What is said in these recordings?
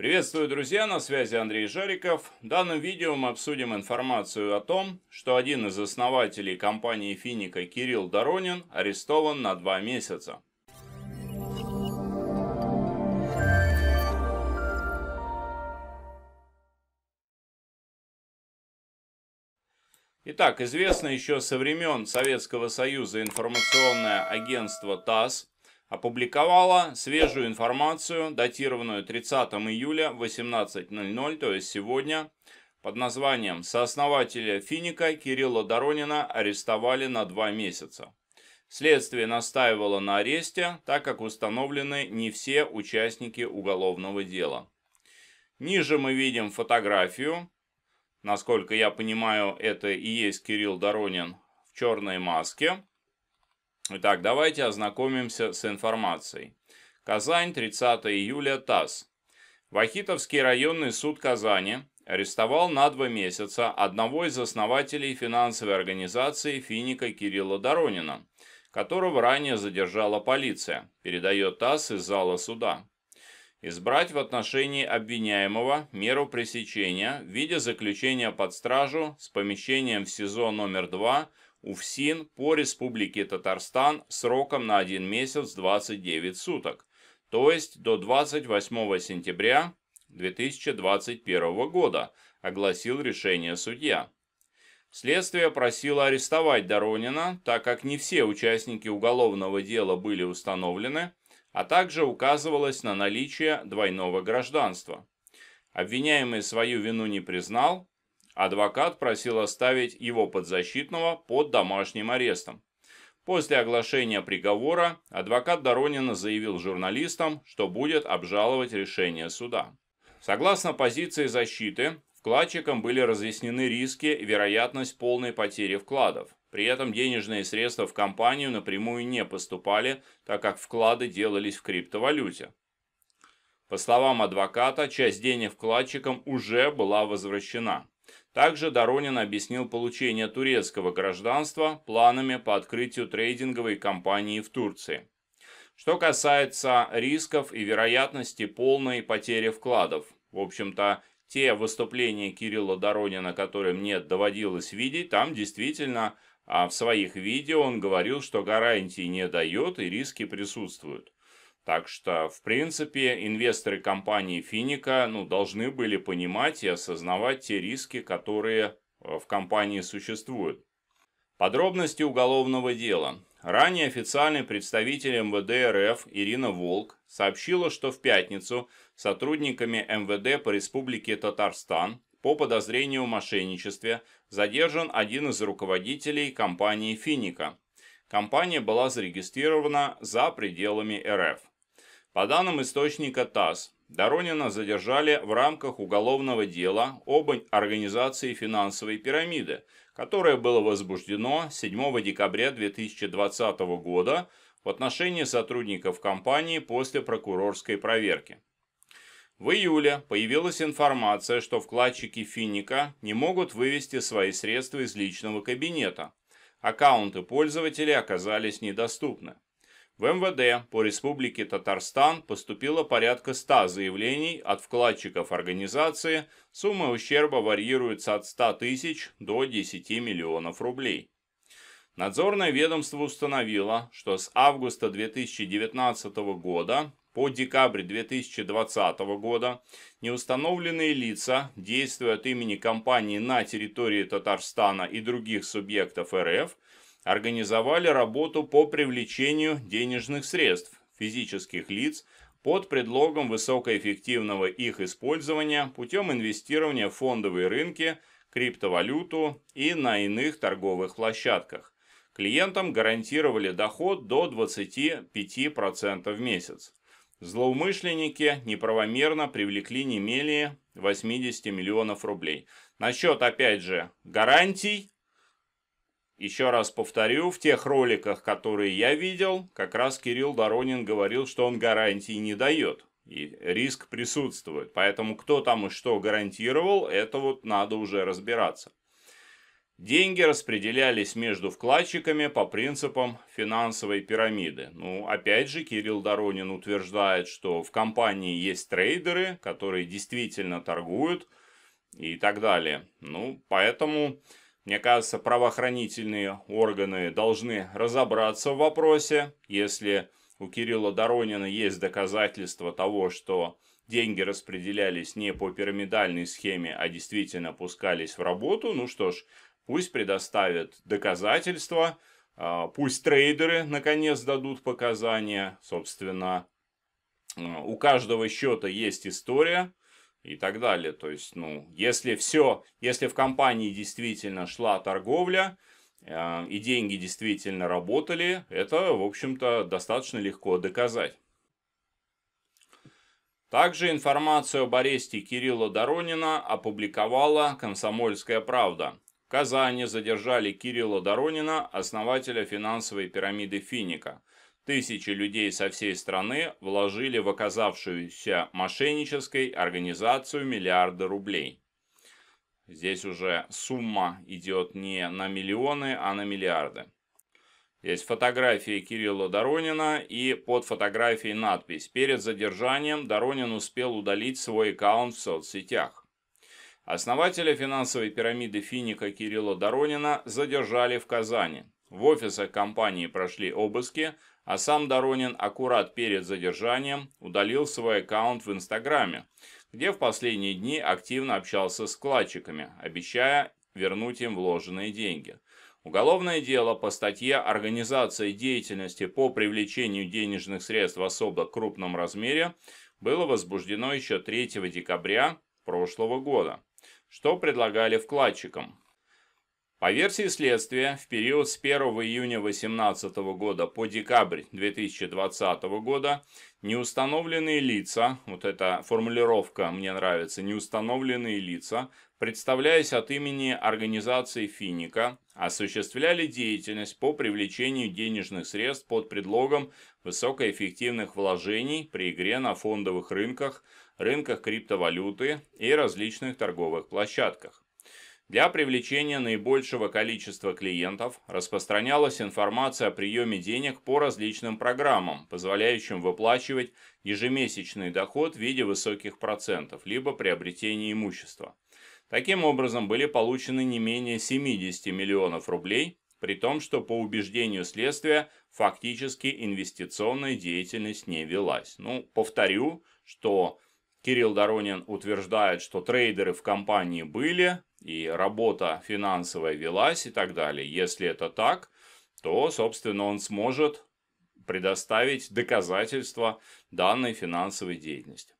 Приветствую, друзья, на связи Андрей Жариков. В данном видео мы обсудим информацию о том, что один из основателей компании «Финика» Кирилл Доронин арестован на два месяца. Итак, известно еще со времен Советского Союза информационное агентство ТАСС – опубликовала свежую информацию, датированную 30 июля 18.00, то есть сегодня, под названием «Сооснователя Финика Кирилла Доронина арестовали на два месяца». Следствие настаивало на аресте, так как установлены не все участники уголовного дела. Ниже мы видим фотографию. Насколько я понимаю, это и есть Кирилл Доронин в черной маске. Итак, давайте ознакомимся с информацией. Казань, 30 июля, ТАСС. Вахитовский районный суд Казани арестовал на два месяца одного из основателей финансовой организации «Финика» Кирилла Доронина, которого ранее задержала полиция, передает ТАСС из зала суда. Избрать в отношении обвиняемого меру пресечения в виде заключения под стражу с помещением в СИЗО номер 2 УФСИН по Республике Татарстан сроком на один месяц 29 суток, то есть до 28 сентября 2021 года, огласил решение судья. Следствие просило арестовать Доронина, так как не все участники уголовного дела были установлены, а также указывалось на наличие двойного гражданства. Обвиняемый свою вину не признал, Адвокат просил оставить его подзащитного под домашним арестом. После оглашения приговора адвокат Доронина заявил журналистам, что будет обжаловать решение суда. Согласно позиции защиты, вкладчикам были разъяснены риски и вероятность полной потери вкладов. При этом денежные средства в компанию напрямую не поступали, так как вклады делались в криптовалюте. По словам адвоката, часть денег вкладчикам уже была возвращена. Также Доронин объяснил получение турецкого гражданства планами по открытию трейдинговой компании в Турции. Что касается рисков и вероятности полной потери вкладов, в общем-то, те выступления Кирилла Доронина, которые мне доводилось видеть, там действительно а в своих видео он говорил, что гарантии не дает и риски присутствуют. Так что, в принципе, инвесторы компании Финика ну, должны были понимать и осознавать те риски, которые э, в компании существуют. Подробности уголовного дела. Ранее официальный представитель МВД РФ Ирина Волк сообщила, что в пятницу сотрудниками МВД по Республике Татарстан по подозрению в мошенничестве задержан один из руководителей компании «Финика». Компания была зарегистрирована за пределами РФ. По данным источника ТАСС, Доронина задержали в рамках уголовного дела об организации финансовой пирамиды, которое было возбуждено 7 декабря 2020 года в отношении сотрудников компании после прокурорской проверки. В июле появилась информация, что вкладчики Финика не могут вывести свои средства из личного кабинета. Аккаунты пользователей оказались недоступны. В МВД по Республике Татарстан поступило порядка 100 заявлений от вкладчиков организации, сумма ущерба варьируется от 100 тысяч до 10 миллионов рублей. Надзорное ведомство установило, что с августа 2019 года по декабрь 2020 года неустановленные лица, действуя от имени компании на территории Татарстана и других субъектов РФ – организовали работу по привлечению денежных средств физических лиц под предлогом высокоэффективного их использования путем инвестирования в фондовые рынки, криптовалюту и на иных торговых площадках. Клиентам гарантировали доход до 25% в месяц. Злоумышленники неправомерно привлекли не менее 80 миллионов рублей. Насчет, опять же, гарантий еще раз повторю, в тех роликах, которые я видел, как раз Кирилл Доронин говорил, что он гарантии не дает. И риск присутствует. Поэтому кто там и что гарантировал, это вот надо уже разбираться. Деньги распределялись между вкладчиками по принципам финансовой пирамиды. Ну, опять же, Кирилл Доронин утверждает, что в компании есть трейдеры, которые действительно торгуют и так далее. Ну, поэтому мне кажется, правоохранительные органы должны разобраться в вопросе, если у Кирилла Доронина есть доказательства того, что деньги распределялись не по пирамидальной схеме, а действительно пускались в работу, ну что ж, пусть предоставят доказательства, а, пусть трейдеры наконец дадут показания, собственно. А, у каждого счета есть история, и так далее. То есть, ну, если все, если в компании действительно шла торговля, э, и деньги действительно работали, это, в общем-то, достаточно легко доказать. Также информацию об аресте Кирилла Доронина опубликовала «Комсомольская правда». В Казани задержали Кирилла Доронина, основателя финансовой пирамиды «Финика». Тысячи людей со всей страны вложили в оказавшуюся мошеннической организацию миллиарды рублей. Здесь уже сумма идет не на миллионы, а на миллиарды. Есть фотографии Кирилла Доронина и под фотографией надпись «Перед задержанием Доронин успел удалить свой аккаунт в соцсетях». Основателя финансовой пирамиды Финика Кирилла Доронина задержали в Казани. В офисах компании прошли обыски – а сам Доронин аккурат перед задержанием удалил свой аккаунт в Инстаграме, где в последние дни активно общался с вкладчиками, обещая вернуть им вложенные деньги. Уголовное дело по статье «Организация деятельности по привлечению денежных средств в особо крупном размере» было возбуждено еще 3 декабря прошлого года. Что предлагали вкладчикам? По версии следствия, в период с 1 июня 2018 года по декабрь 2020 года неустановленные лица, вот эта формулировка мне нравится, неустановленные лица, представляясь от имени организации «Финика», осуществляли деятельность по привлечению денежных средств под предлогом высокоэффективных вложений при игре на фондовых рынках, рынках криптовалюты и различных торговых площадках. Для привлечения наибольшего количества клиентов распространялась информация о приеме денег по различным программам, позволяющим выплачивать ежемесячный доход в виде высоких процентов, либо приобретения имущества. Таким образом, были получены не менее 70 миллионов рублей, при том, что по убеждению следствия фактически инвестиционная деятельность не велась. Ну, повторю, что Кирилл Доронин утверждает, что трейдеры в компании были, и работа финансовая велась и так далее. Если это так, то, собственно, он сможет предоставить доказательства данной финансовой деятельности.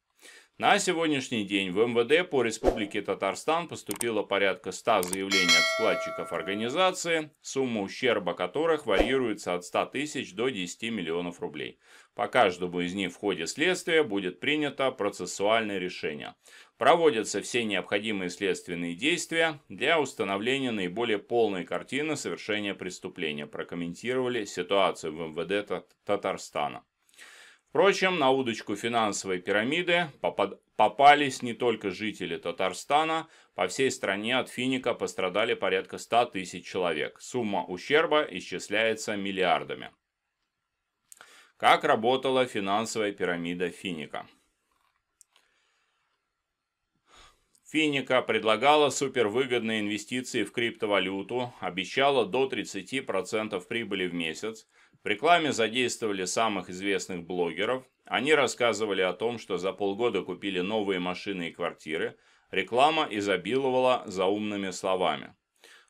На сегодняшний день в МВД по Республике Татарстан поступило порядка 100 заявлений от вкладчиков организации, сумма ущерба которых варьируется от 100 тысяч до 10 миллионов рублей. По каждому из них в ходе следствия будет принято процессуальное решение. Проводятся все необходимые следственные действия для установления наиболее полной картины совершения преступления, прокомментировали ситуацию в МВД Татарстана. Впрочем, на удочку финансовой пирамиды попались не только жители Татарстана, по всей стране от финика пострадали порядка 100 тысяч человек. Сумма ущерба исчисляется миллиардами. Как работала финансовая пирамида финика? Финика предлагала супервыгодные инвестиции в криптовалюту, обещала до 30% прибыли в месяц, в рекламе задействовали самых известных блогеров, они рассказывали о том, что за полгода купили новые машины и квартиры, реклама изобиловала заумными словами.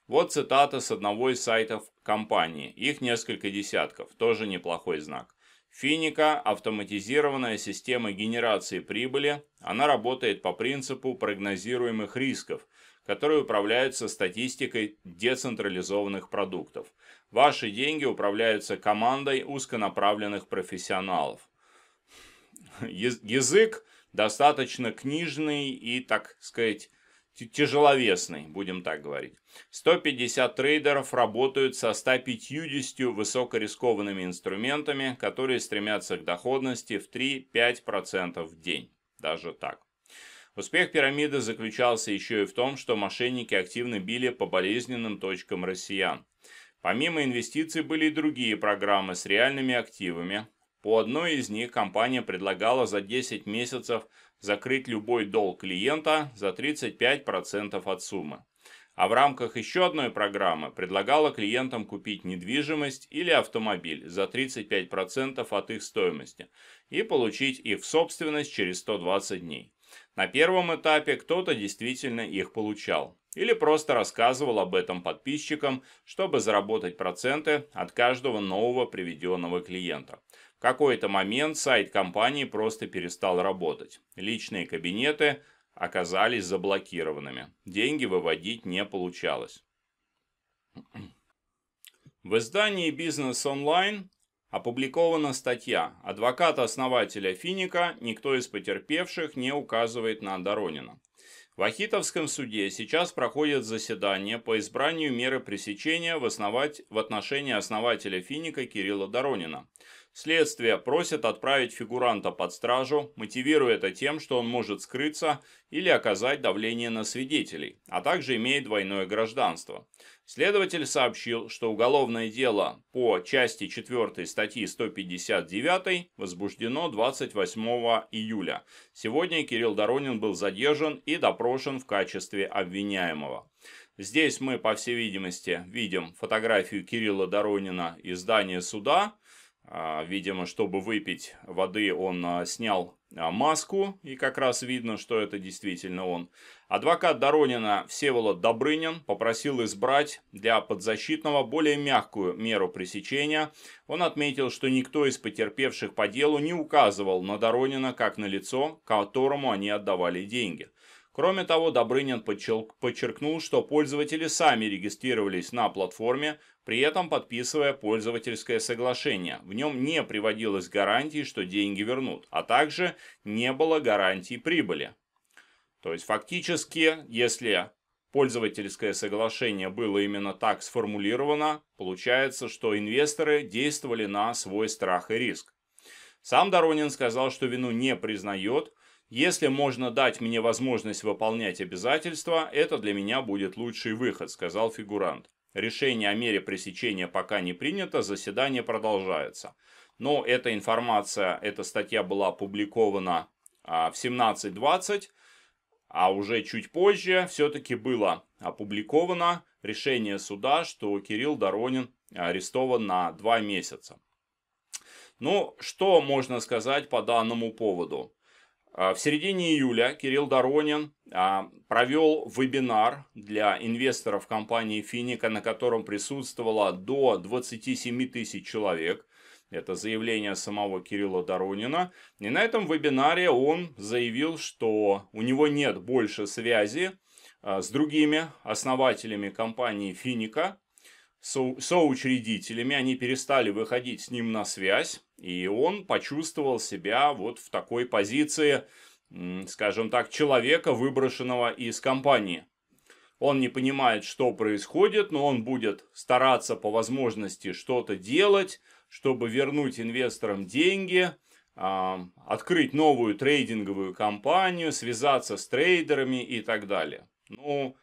Вот цитата с одного из сайтов компании, их несколько десятков, тоже неплохой знак. Финика – автоматизированная система генерации прибыли, она работает по принципу прогнозируемых рисков, которые управляются статистикой децентрализованных продуктов. Ваши деньги управляются командой узконаправленных профессионалов. Язык достаточно книжный и, так сказать, тяжеловесный, будем так говорить. 150 трейдеров работают со 150 высокорискованными инструментами, которые стремятся к доходности в 3-5% в день. Даже так. Успех пирамиды заключался еще и в том, что мошенники активно били по болезненным точкам россиян. Помимо инвестиций были и другие программы с реальными активами. По одной из них компания предлагала за 10 месяцев закрыть любой долг клиента за 35% от суммы. А в рамках еще одной программы предлагала клиентам купить недвижимость или автомобиль за 35% от их стоимости и получить их в собственность через 120 дней. На первом этапе кто-то действительно их получал, или просто рассказывал об этом подписчикам, чтобы заработать проценты от каждого нового приведенного клиента. В какой-то момент сайт компании просто перестал работать. Личные кабинеты оказались заблокированными. Деньги выводить не получалось. В издании «Бизнес онлайн» опубликована статья адвокат основателя Финика никто из потерпевших не указывает на Доронина». В Ахитовском суде сейчас проходит заседание по избранию меры пресечения в, основать... в отношении основателя Финика Кирилла Доронина. Следствие просит отправить фигуранта под стражу, мотивируя это тем, что он может скрыться или оказать давление на свидетелей, а также имеет двойное гражданство. Следователь сообщил, что уголовное дело по части 4 статьи 159 возбуждено 28 июля. Сегодня Кирилл Доронин был задержан и допрошен в качестве обвиняемого. Здесь мы, по всей видимости, видим фотографию Кирилла Доронина из здания суда – а, видимо, чтобы выпить воды, он а, снял а, маску, и как раз видно, что это действительно он. Адвокат Доронина Всеволод Добрынин попросил избрать для подзащитного более мягкую меру пресечения. Он отметил, что никто из потерпевших по делу не указывал на Доронина как на лицо, которому они отдавали деньги. Кроме того, Добрынин подчеркнул, что пользователи сами регистрировались на платформе, при этом подписывая пользовательское соглашение. В нем не приводилось гарантии, что деньги вернут, а также не было гарантии прибыли. То есть фактически, если пользовательское соглашение было именно так сформулировано, получается, что инвесторы действовали на свой страх и риск. Сам Доронин сказал, что вину не признает. «Если можно дать мне возможность выполнять обязательства, это для меня будет лучший выход», — сказал фигурант. Решение о мере пресечения пока не принято, заседание продолжается. Но эта информация, эта статья была опубликована а, в 17.20, а уже чуть позже все-таки было опубликовано решение суда, что Кирилл Доронин арестован на два месяца. Ну, что можно сказать по данному поводу? А, в середине июля Кирилл Доронин а, провел вебинар для инвесторов компании «Финика», на котором присутствовало до 27 тысяч человек. Это заявление самого Кирилла Доронина. И на этом вебинаре он заявил, что у него нет больше связи а, с другими основателями компании «Финика», со соучредителями, они перестали выходить с ним на связь, и он почувствовал себя вот в такой позиции, скажем так, человека, выброшенного из компании. Он не понимает, что происходит, но он будет стараться по возможности что-то делать, чтобы вернуть инвесторам деньги, а, открыть новую трейдинговую компанию, связаться с трейдерами и так далее. Ну,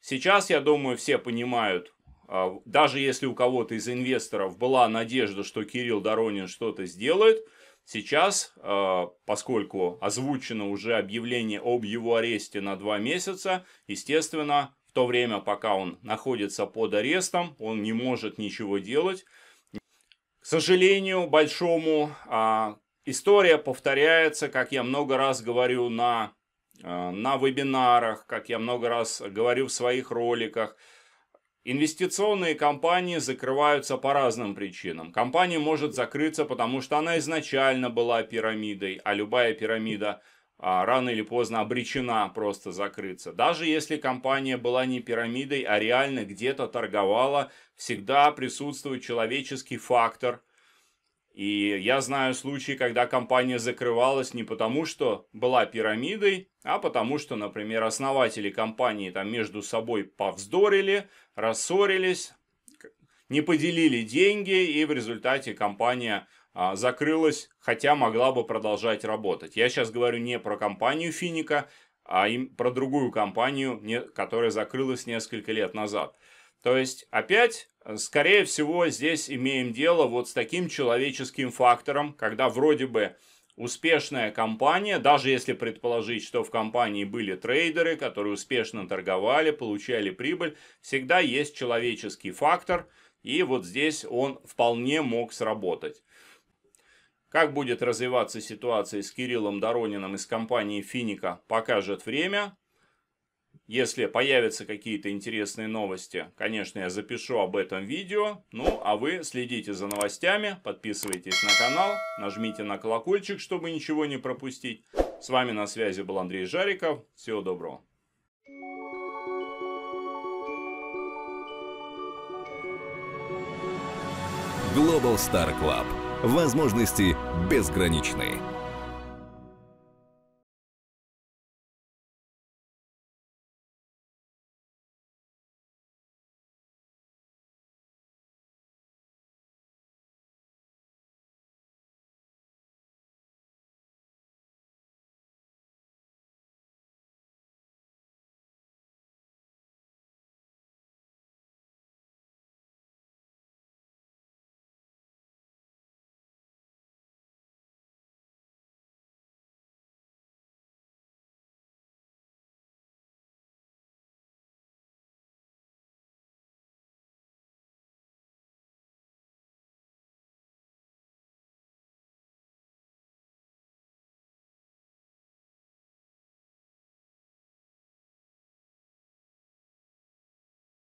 сейчас, я думаю, все понимают, а, даже если у кого-то из инвесторов была надежда, что Кирилл Доронин что-то сделает, сейчас, а, поскольку озвучено уже объявление об его аресте на два месяца, естественно, в то время, пока он находится под арестом, он не может ничего делать. К сожалению, большому, а, история повторяется, как я много раз говорю на, на вебинарах, как я много раз говорю в своих роликах – Инвестиционные компании закрываются по разным причинам. Компания может закрыться, потому что она изначально была пирамидой, а любая пирамида а, рано или поздно обречена просто закрыться. Даже если компания была не пирамидой, а реально где-то торговала, всегда присутствует человеческий фактор – и я знаю случаи, когда компания закрывалась не потому, что была пирамидой, а потому что, например, основатели компании там между собой повздорили, рассорились, не поделили деньги, и в результате компания а, закрылась, хотя могла бы продолжать работать. Я сейчас говорю не про компанию Финика, а им, про другую компанию, не, которая закрылась несколько лет назад. То есть опять Э, скорее всего, здесь имеем дело вот с таким человеческим фактором, когда вроде бы успешная компания, даже если предположить, что в компании были трейдеры, которые успешно торговали, получали прибыль, всегда есть человеческий фактор, и вот здесь он вполне мог сработать. Как будет развиваться ситуация с Кириллом Дорониным из компании «Финика» покажет время, если появятся какие-то интересные новости, конечно, я запишу об этом видео. Ну, а вы следите за новостями, подписывайтесь на канал, нажмите на колокольчик, чтобы ничего не пропустить. С вами на связи был Андрей Жариков. Всего доброго. Global Star Club. Возможности безграничные.